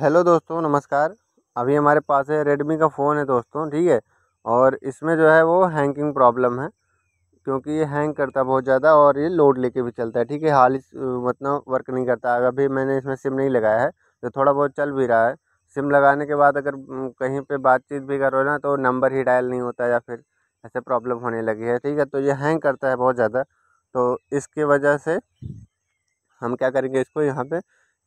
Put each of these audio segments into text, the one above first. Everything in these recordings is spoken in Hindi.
हेलो दोस्तों नमस्कार अभी हमारे पास है रेडमी का फ़ोन है दोस्तों ठीक है और इसमें जो है वो हैंगिंग प्रॉब्लम है क्योंकि ये हैंग करता बहुत ज़्यादा और ये लोड लेके भी चलता है ठीक है हाल ही मतलब वर्क नहीं करता है अभी मैंने इसमें सिम नहीं लगाया है तो थोड़ा बहुत चल भी रहा है सिम लगाने के बाद अगर कहीं पर बातचीत भी करो ना तो नंबर ही डायल नहीं होता या फिर ऐसे प्रॉब्लम होने लगी है ठीक है तो ये हैंग करता है बहुत ज़्यादा तो इसके वजह से हम क्या करेंगे इसको यहाँ पर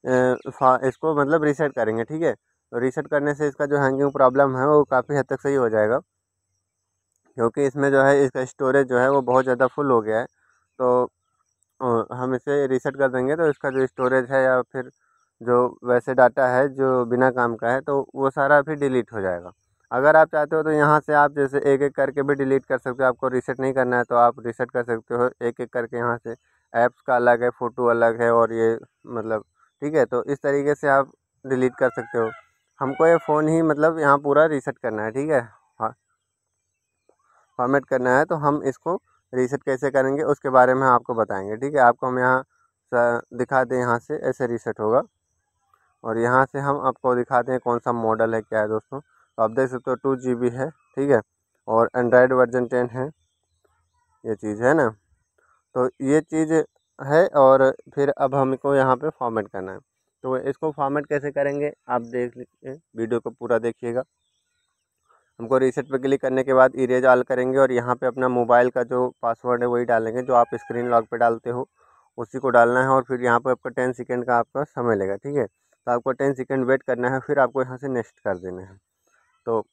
इसको मतलब रीसेट करेंगे ठीक है तो रीसेट करने से इसका जो हैंगिंग प्रॉब्लम है वो काफ़ी हद तक सही हो जाएगा क्योंकि इसमें जो है इसका स्टोरेज जो है वो बहुत ज़्यादा फुल हो गया है तो हम इसे रीसेट कर देंगे तो इसका जो स्टोरेज है या फिर जो वैसे डाटा है जो बिना काम का है तो वो सारा फिर डिलीट हो जाएगा अगर आप चाहते हो तो यहाँ से आप जैसे एक एक करके भी डिलीट कर सकते हो आपको रीसेट नहीं करना है तो आप रीसेट कर सकते हो एक एक करके यहाँ से ऐप्स का अलग है फ़ोटो अलग है और ये मतलब ठीक है तो इस तरीके से आप डिलीट कर सकते हो हमको ये फ़ोन ही मतलब यहाँ पूरा रीसेट करना है ठीक है हाँ फॉर्मेट करना है तो हम इसको रीसेट कैसे करेंगे उसके बारे में आपको बताएंगे ठीक है आपको हम यहाँ दिखा दें यहाँ से ऐसे रीसेट होगा और यहाँ से हम आपको दिखा दें कौन सा मॉडल है क्या है दोस्तों तो आप देख सकते हो टू जी बी है ठीक है और एंड्रॉयड वर्जन टेन है ये चीज़ है ना तो ये चीज़ है और फिर अब हमको यहाँ पे फॉर्मेट करना है तो इसको फॉर्मेट कैसे करेंगे आप देख लीजिए वीडियो को पूरा देखिएगा हमको रीसेट पे क्लिक करने के बाद इरेज ऑल करेंगे और यहाँ पे अपना मोबाइल का जो पासवर्ड है वही डालेंगे जो आप स्क्रीन लॉक पे डालते हो उसी को डालना है और फिर यहाँ पर आपका टेन सेकेंड का आपका समय लेगा ठीक है तो आपको टेन सेकेंड वेट करना है फिर आपको यहाँ से नेक्स्ट कर देना है तो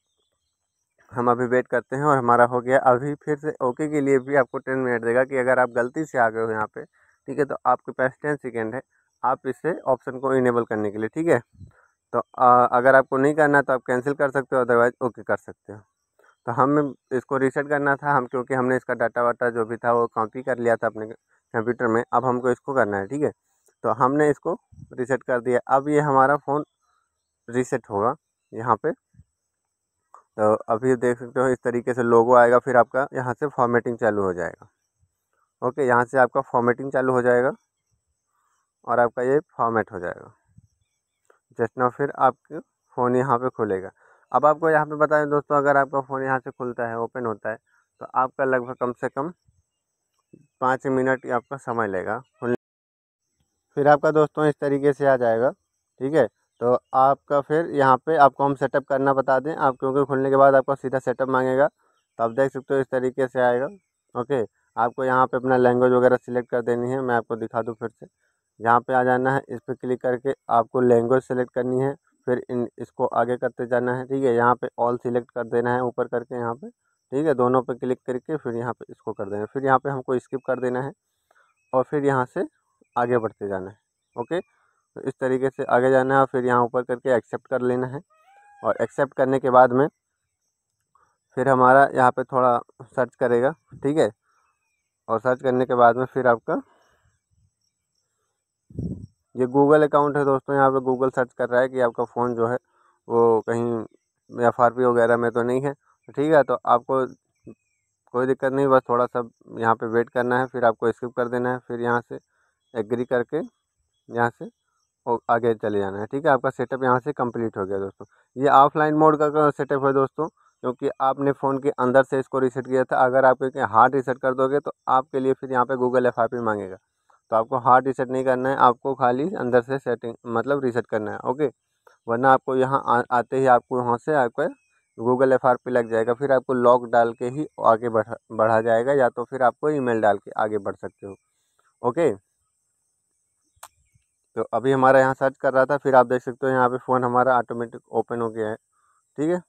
हम अभी वेट करते हैं और हमारा हो गया अभी फिर से ओके के लिए भी आपको टेन मिनट देगा कि अगर आप गलती से आ गए हो यहाँ पर ठीक है तो आपके पास टेन सेकेंड है आप इसे ऑप्शन को इनेबल करने के लिए ठीक है तो आ, अगर आपको नहीं करना तो आप कैंसिल कर सकते हो अदरवाइज ओके कर सकते हो तो हम इसको रीसेट करना था हम क्योंकि हमने इसका डाटा वाटा जो भी था वो कॉपी कर लिया था अपने कंप्यूटर में अब हमको इसको करना है ठीक है तो हमने इसको रीसेट कर दिया अब ये हमारा फ़ोन रीसेट होगा यहाँ पे तो अभी देख सकते हो इस तरीके से लोगो आएगा फिर आपका यहाँ से फॉर्मेटिंग चालू हो जाएगा ओके यहाँ से आपका फॉर्मेटिंग चालू हो जाएगा और आपका ये फॉर्मेट हो जाएगा जस्ट ना फिर आपके फ़ोन यहाँ पे खुलेगा अब आपको यहाँ पे बता दें दोस्तों अगर आपका फ़ोन यहाँ से खुलता है ओपन होता है तो आपका लगभग कम से कम पाँच मिनट आपका समय लेगा खुलने फिर आपका दोस्तों इस तरीके से आ जाएगा ठीक है तो आपका फिर यहाँ पे आपको हम सेटअप करना बता दें आप क्योंकि खुलने के बाद आपका सीधा सेटअप मांगेगा तो आप देख सकते हो इस तरीके से आएगा ओके आपको यहाँ पे अपना लैंग्वेज वगैरह सिलेक्ट कर देनी है मैं आपको दिखा दूँ फिर से यहाँ पे आ जाना है इस पर क्लिक करके आपको लैंग्वेज सेलेक्ट करनी है फिर इन इसको आगे करते जाना है ठीक है यहाँ पे ऑल सिलेक्ट कर देना है ऊपर करके यहाँ पे ठीक है दोनों पे क्लिक करके फिर यहाँ पे इसको कर देना है फिर यहाँ पे हमको स्किप कर देना है और फिर यहाँ से आगे बढ़ते जाना है ओके तो इस तरीके से आगे जाना है और फिर यहाँ ऊपर करके एक्सेप्ट कर लेना है और एक्सेप्ट करने के बाद में फिर हमारा यहाँ पर थोड़ा सर्च करेगा ठीक है और सर्च करने के बाद में फिर आपका ये गूगल अकाउंट है दोस्तों यहाँ पे गूगल सर्च कर रहा है कि आपका फ़ोन जो है वो कहीं एफ आर पी वगैरह में तो नहीं है ठीक है तो आपको कोई दिक्कत नहीं बस थोड़ा सा यहाँ पे वेट करना है फिर आपको स्किप कर देना है फिर यहाँ से एग्री करके यहाँ से और आगे चले जाना है ठीक है आपका सेटअप यहाँ से कंप्लीट हो गया दोस्तों ये ऑफलाइन मोड का सेटअप है दोस्तों क्योंकि आपने फ़ोन के अंदर से इसको रीसेट किया था अगर आप क्योंकि हार्ड रीसेट कर दोगे तो आपके लिए फिर यहाँ पे गूगल एफ आई पी मांगेगा तो आपको हार्ड रीसेट नहीं करना है आपको खाली अंदर से सेटिंग मतलब रीसेट करना है ओके वरना आपको यहाँ आते ही आपको वहाँ से आपको गूगल एफ आर पी लग जाएगा फिर आपको लॉक डाल के ही आगे बढ़ा बढ़ा जाएगा या तो फिर आपको ईमेल डाल के आगे बढ़ सकते हो ओके तो अभी हमारा यहाँ सर्च कर रहा था फिर आप देख सकते हो यहाँ पे फ़ोन हमारा ऑटोमेटिक ओपन हो गया है ठीक है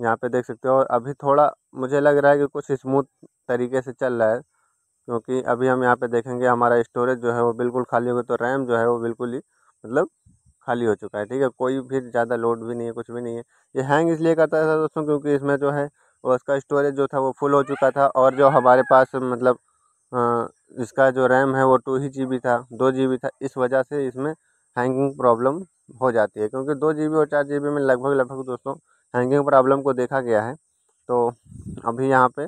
यहाँ पे देख सकते हो और अभी थोड़ा मुझे लग रहा है कि कुछ स्मूथ तरीके से चल रहा है क्योंकि अभी हम यहाँ पे देखेंगे हमारा स्टोरेज जो है वो बिल्कुल खाली हो गया तो रैम जो है वो बिल्कुल ही मतलब खाली हो चुका है ठीक है कोई भी ज़्यादा लोड भी नहीं है कुछ भी नहीं है ये हैंग इसलिए करता था दोस्तों क्योंकि इसमें जो है उसका स्टोरेज जो था वो फुल हो चुका था और जो हमारे पास मतलब इसका जो रैम है वो टू ही जी था दो जी था इस वजह से इसमें हैंगिंग प्रॉब्लम हो जाती है क्योंकि दो जी और चार जी में लगभग लगभग दोस्तों हैंगिंग प्रॉब्लम को देखा गया है तो अभी यहाँ पे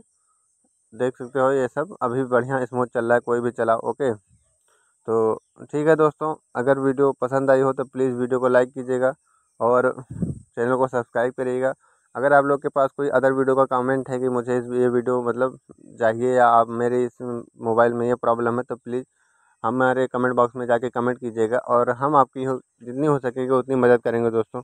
देख सकते हो ये सब अभी बढ़िया स्मूथ चल रहा है कोई भी चला ओके तो ठीक है दोस्तों अगर वीडियो पसंद आई हो तो प्लीज़ वीडियो को लाइक कीजिएगा और चैनल को सब्सक्राइब करिएगा अगर आप लोग के पास कोई अदर वीडियो का कमेंट है कि मुझे इस ये वीडियो मतलब चाहिए या आप मेरे इस मोबाइल में ये प्रॉब्लम है तो प्लीज़ हमारे कमेंट बॉक्स में जाके कमेंट कीजिएगा और हम आपकी हो जितनी हो सकेगी उतनी मदद करेंगे दोस्तों